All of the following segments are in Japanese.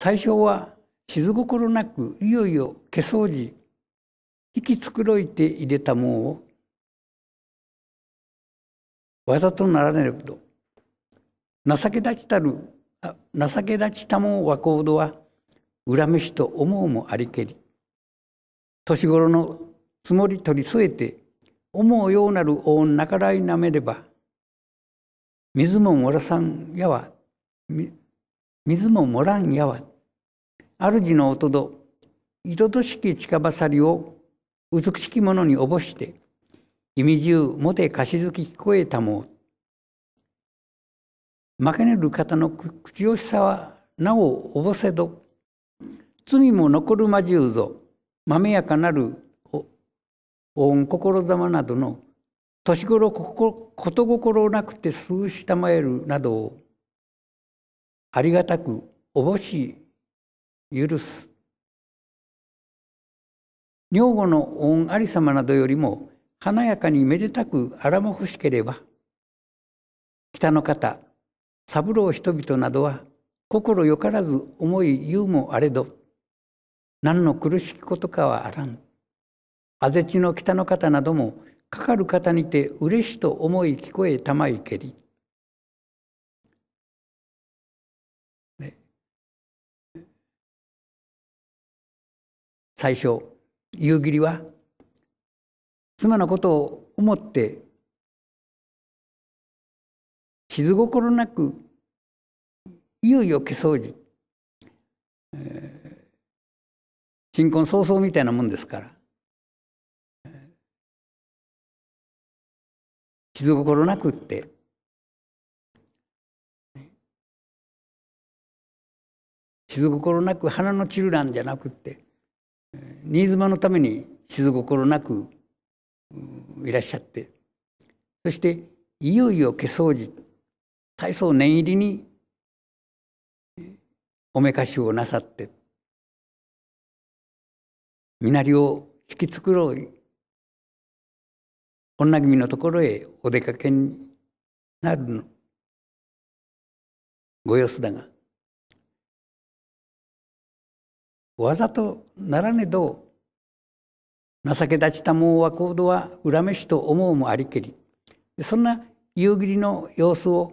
最初は静心なくいよいよ化粧時引き繕いて入れたもをわざとならねると情け立ちたる情け立ちたもん和行動は恨めしと思うもありけり年頃のつもり取り添えて思うようなるおなからいなめれば水ももらさんやは水ももらんやは主の音どいととしき近ばさりを美しきものにおぼして意味じゅうもてかしずき聞こえたも負けねる方の口惜しさはなおおぼせど罪も残るまじゅうぞまめやかなるお御心ざまなどの年頃こと心なくて数したまえるなどをありがたくおぼし許す女房の恩ありさまなどよりも華やかにめでたくあらまほしければ北の方三郎人々などは心よからず思い言うもあれど何の苦しきことかはあらんあぜちの北の方などもかかる方にてうれしと思い聞こえたまいけり最初夕霧は妻のことを思って傷心なくいいよ、けそうじ、えー、新婚早々みたいなもんですから傷心なくって傷心なく花の散るなんじゃなくって新妻のために静心なくいらっしゃってそしていよいよ化粧時大層念入りにおめかしをなさって身なりを引き繕い女君のところへお出かけになるのご様子だがわざとならねど情け立ちたもうは行動は恨めしと思うもありけりそんな夕霧の様子を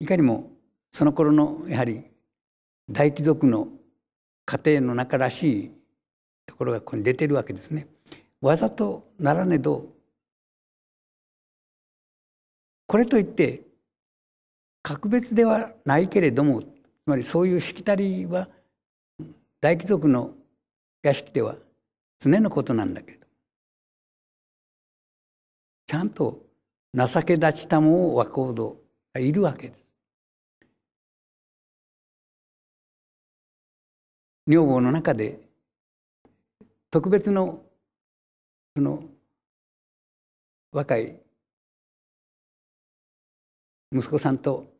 いかにもその頃のやはり大貴族の家庭の中らしいところがここに出てるわけですね。わざとならねどこれといって格別ではないけれどもつまりそういうしきたりは大貴族の屋敷では常のことなんだけどちゃんと情け立ちたも和光堂がいるわけです。女房の中で特別のその若い息子さんと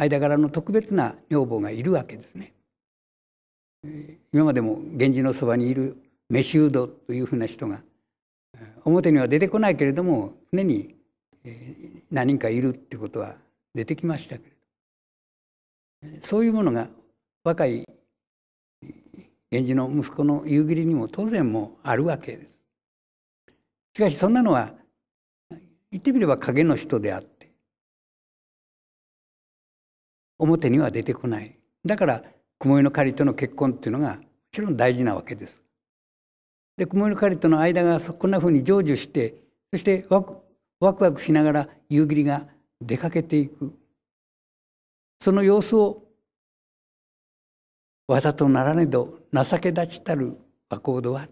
間柄の特別な女房がいるわけですね。今までも源氏のそばにいるメシウドというふうな人が表には出てこないけれども常に何人かいるってことは出てきましたけれどそういうものが若い源氏の息子の夕霧にも当然もあるわけです。しかしそんなのは言ってみれば影の人であって表には出てこないだから雲井の狩りとの結婚っていうのがもちろん大事なわけです。で雲井の狩りとの間がこんなふうに成就してそしてワクワクワクしながら夕霧が出かけていくその様子をわざとならねど情け立ちたる和光度は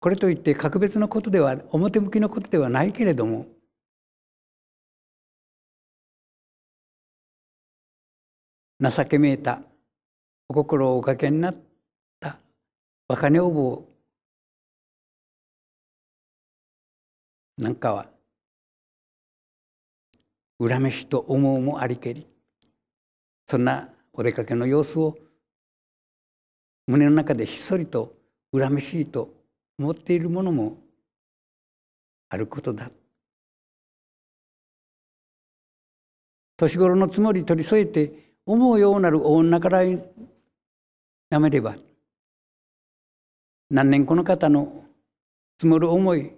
これといって格別のことでは表向きのことではないけれども情けめいたお心をおかけになった若女房なんかは恨めしと思うもありけりそんなお出かけの様子を胸の中でひっそりと恨めしいと思っているものもあることだ年頃のつもり取り添えて思うようなる女からやめれば何年この方の積もる思い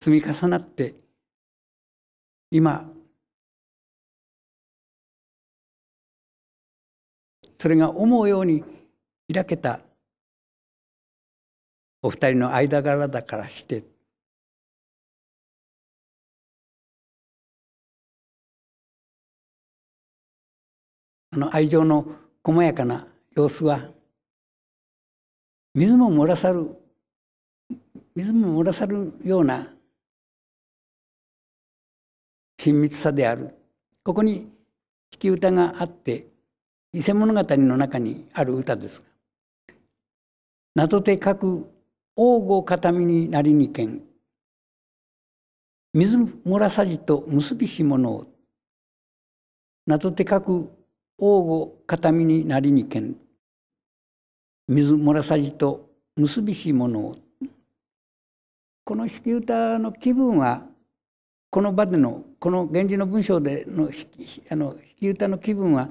積み重なって今それが思うように開けたお二人の間柄だからしてあの愛情の細やかな様子は水も漏らさる水も漏らさるような親密さであるここに引き歌があって伊勢物語の中にある歌ですが「などて書く王語形見になりにけん水漏らさじと結びしものを」などて書く王吾形見になりにけん水もらさじと結びしものをこの引き歌の気分はこの場でのこの源氏の文章でのあの引き歌の気分は、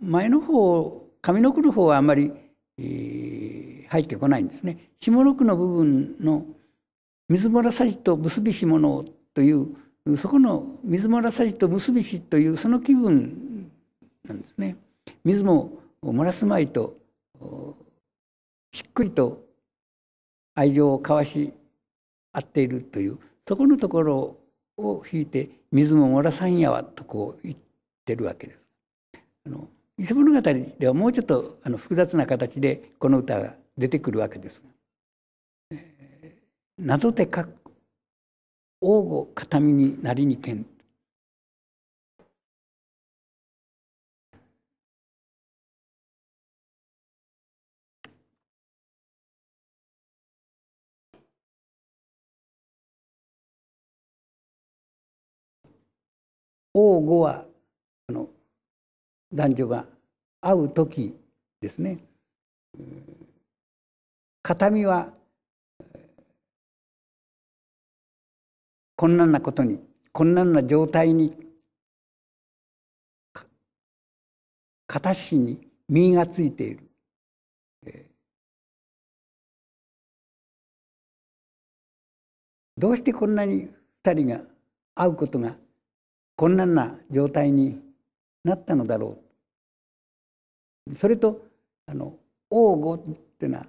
前の方上の句の方はあまり、えー、入ってこないんですね。下の句の部分の「水もらさじと結びしもの」というそこの水もらさじと結びしというその気分なんですね。水も漏らすまいとしっくりと愛情を交わし合っているというそこのところを引いて「水も漏らさんやわ」とこう言ってるわけです。あの伊勢物語ではもうちょっとあの複雑な形でこの歌が出てくるわけです。謎でかっ王吾形見になりにけん。王吾はあの男女が会う時ですね。形見はこんなことにこんな状態に形に身がついている。どうしてこんなに2人が会うことがこんなな状態になったのだろうそれとあの王吾っていうのは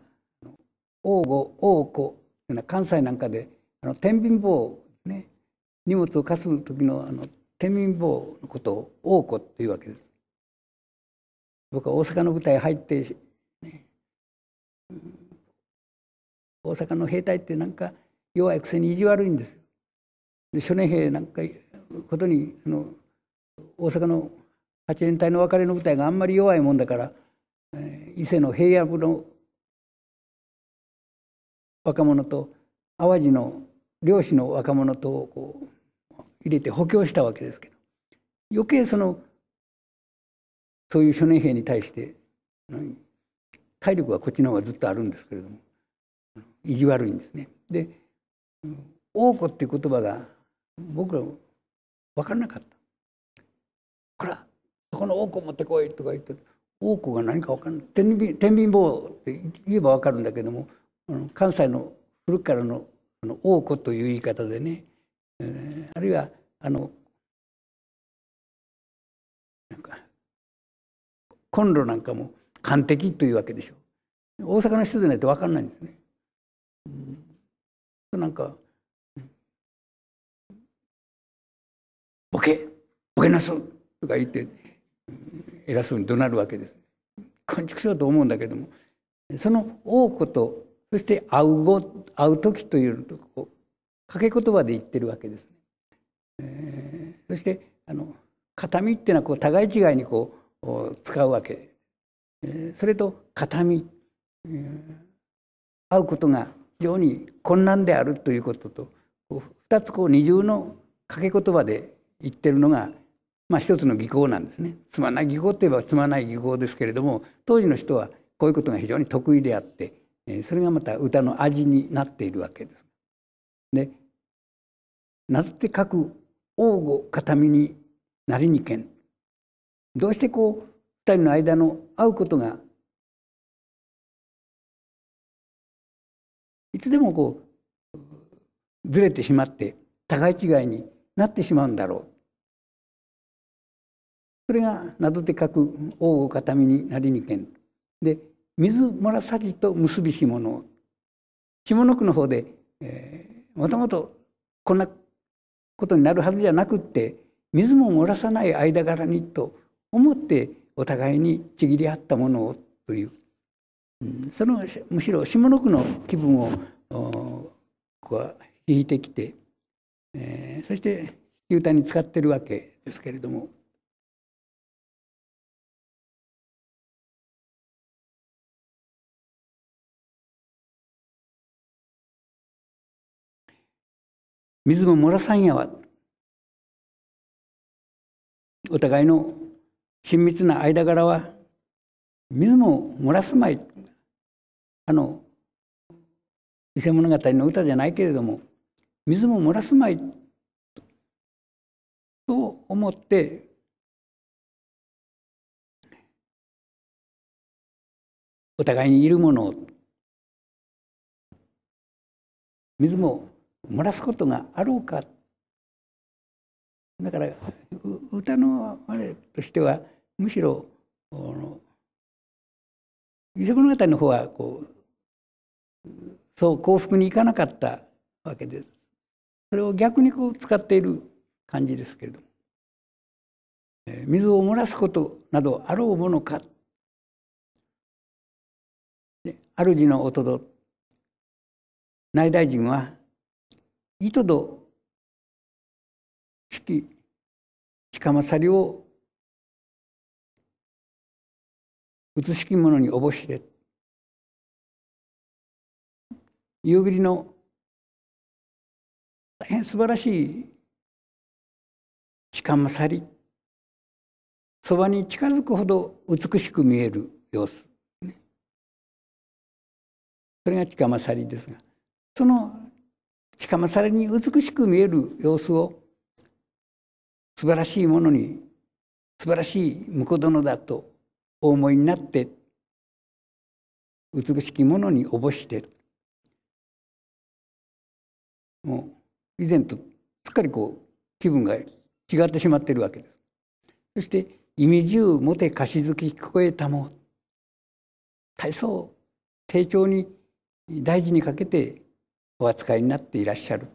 王吾王子っていうのは関西なんかであの天秤棒ですね荷物を貸す時のあの天秤棒のことを王子というわけです僕は大阪の部隊入って、ね、大阪の兵隊ってなんか弱いくせに意地悪いんですよ。で初年兵なんかことにその大阪の八連隊の別れの部隊があんまり弱いもんだから、えー、伊勢の平野部の若者と淡路の漁師の若者とこう入れて補強したわけですけど余計そのそういう少年兵に対して体力はこっちの方がずっとあるんですけれども意地悪いんですね。で「王子」っていう言葉が僕ら分からなかった。こらそこの王子持ってこいとか言って王子が何か分からない天秤棒って言えば分かるんだけども関西の古くからのあの王子という言い方でね、えー、あるいはあのなんかコンロなんかも完璧というわけでしょ大阪の人でないと分かんないんですね。うん、なんかボケボケなすとか言って偉そうに怒鳴るわけです。こんちしょうと思うんだけどもその王子とそして会う後会う時というのとこう掛け言葉で言ってるわけです、ねえー、そしてあの形見っていうのはこう互い違いにこう使うわけ、えー、それと形見、えー、会うことが非常に困難であるということとこ2つこう二重の掛け言葉で言ってるのが、まあ、一つの技巧なんですね。つまんない技巧といえばつまんない技巧ですけれども当時の人はこういうことが非常に得意であってそれがまた歌の味になっているわけです。でなって書く王語形見になりにけんどうしてこう二人の間の会うことがいつでもこうずれてしまって互い違いになってしまうんだろうそれがなどて書く王を形見になりにけんで水紫と結びしもの下の句の方で、えー、もともとこんなことになるはずじゃなくって水も漏らさない間柄にと思ってお互いにちぎり合ったものをという、うん、そのむしろ下の句の気分をここは引いてきて、えー、そして歌に使ってるわけですけれども。水も漏らさんやわお互いの親密な間柄は水も漏らすまいあの伊勢物語の歌じゃないけれども水も漏らすまいと思ってお互いにいるものを水も漏らすことがあろうかだから歌のあれとしてはむしろ「伊勢物語」の方はこうそう幸福にいかなかったわけです。それを逆にこう使っている感じですけれども、水を漏らすことなどあろうものか主の音とど内大臣は糸ど式近まさりを美しき者におぼしれ夕霧の大変素晴らしい近まさりそばに近づくほど美しく見える様子それが近まさりですがそのしかもさらに美しく見える様子を素晴らしいものに素晴らしい婿殿だとお思いになって美しきものにおぼしてもう以前とすっかりこう気分が違ってしまっているわけです。そして「意味うもて貸し付き聞こえたも」大層丁重に大事にかけてお扱いになっていらっしゃる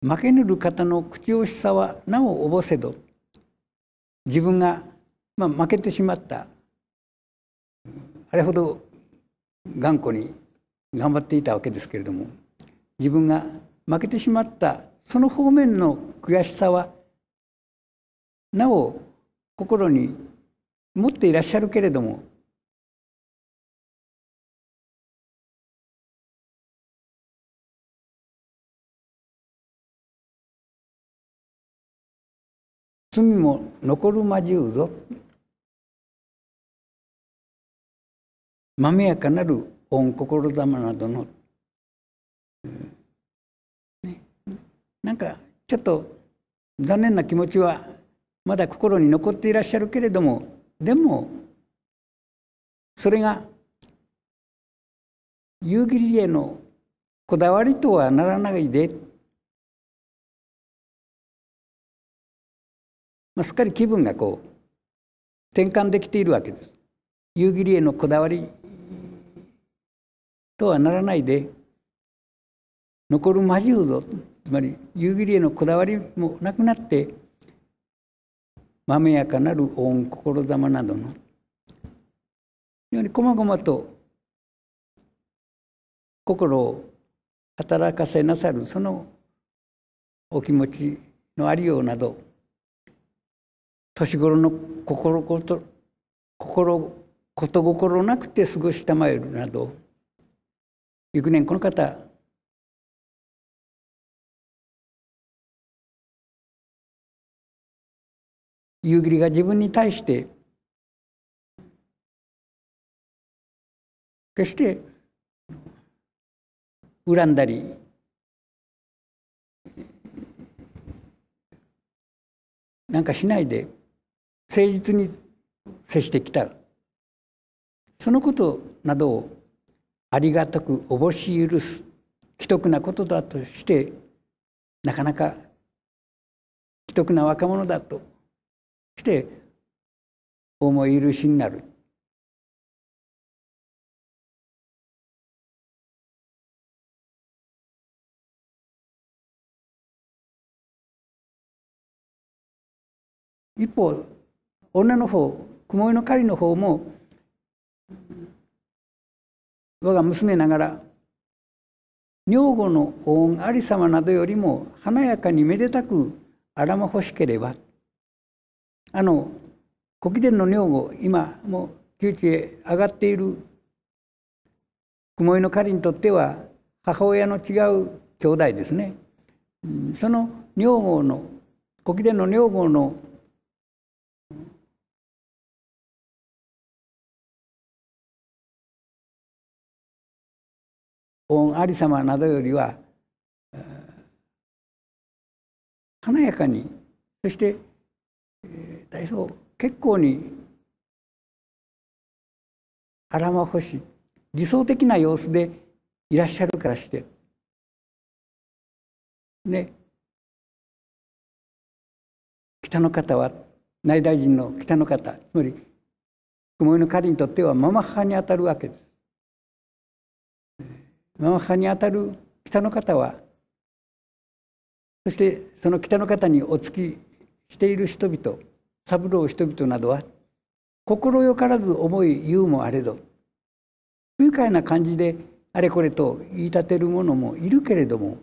負けぬる方の口惜しさはなおおぼせど自分が、まあ、負けてしまったあれほど頑固に頑張っていたわけですけれども自分が負けてしまったその方面の悔しさはなお心に持っていらっしゃるけれども罪も残るまじうぞまめやかなる御心様などの、ね、なんかちょっと残念な気持ちはまだ心に残っていらっしゃるけれどもでもそれが夕霧へのこだわりとはならないでまあ、すっかり気分がこう転換できているわけです。夕霧へのこだわりとはならないで残る魔うぞつまり夕霧へのこだわりもなくなってまめやかなる恩心様などのようにこまごまと心を働かせなさるそのお気持ちのありようなど年頃の心こと心こと心なくて過ごしたまえるなど翌年この方夕霧が自分に対して決して恨んだりなんかしないで誠実に接してきたそのことなどをありがたくおぼし許す既得なことだとしてなかなか既得な若者だとして思い許しになる。一方女の方雲井の狩りの方も我が娘ながら女房の恩ありさまなどよりも華やかにめでたくあらま欲しければあの古貴殿の女房今もう窮地へ上がっている雲井の狩りにとっては母親の違う兄弟ですね、その女房の古貴殿の女房の恩ありさまなどよりは華やかにそして大層結構に荒まほし理想的な様子でいらっしゃるからしてね北の方は内大臣の北の方つまり雲井の彼にとってはママ母にあたるわけです。マンにあたる北の方はそしてその北の方にお付きしている人々三郎人々などは心よからず思い言うもあれど不愉快な感じであれこれと言い立てる者もいるけれども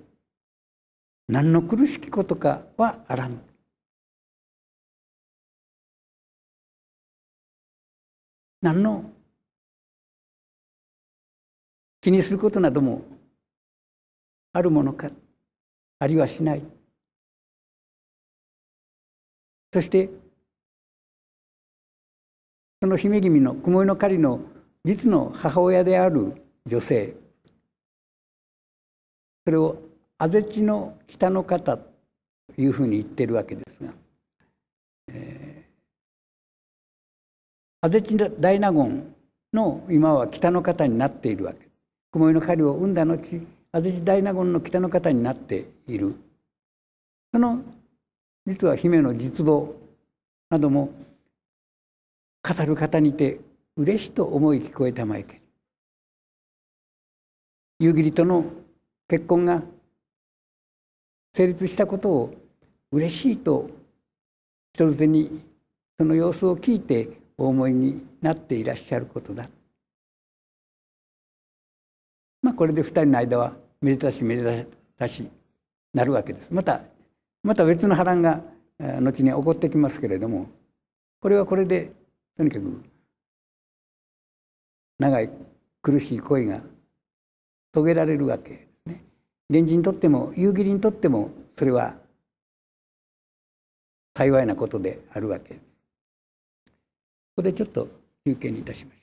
何の苦しきことかはあらん。何の気にすることなどもあるものかあるいはしないそしてその姫君の雲の狩りの実の母親である女性それをあぜちの北の方というふうに言ってるわけですが、えー、アゼ大納言の今は北の方になっているわけ雲井の狩りを生んだ後安土大納言の北の方になっているその実は姫の実望なども語る方にて嬉しと思い聞こえたまえけ夕霧との結婚が成立したことを嬉しいと人づてにその様子を聞いてお思いになっていらっしゃることだまあ、これで2人の間はめでたしめでたしなるわけです。またまた別の波乱が後に起こってきますけれどもこれはこれでとにかく長い苦しい恋が遂げられるわけですね。源氏にとっても夕霧にとってもそれは幸いなことであるわけです。ここでちょっと休憩にいたしまし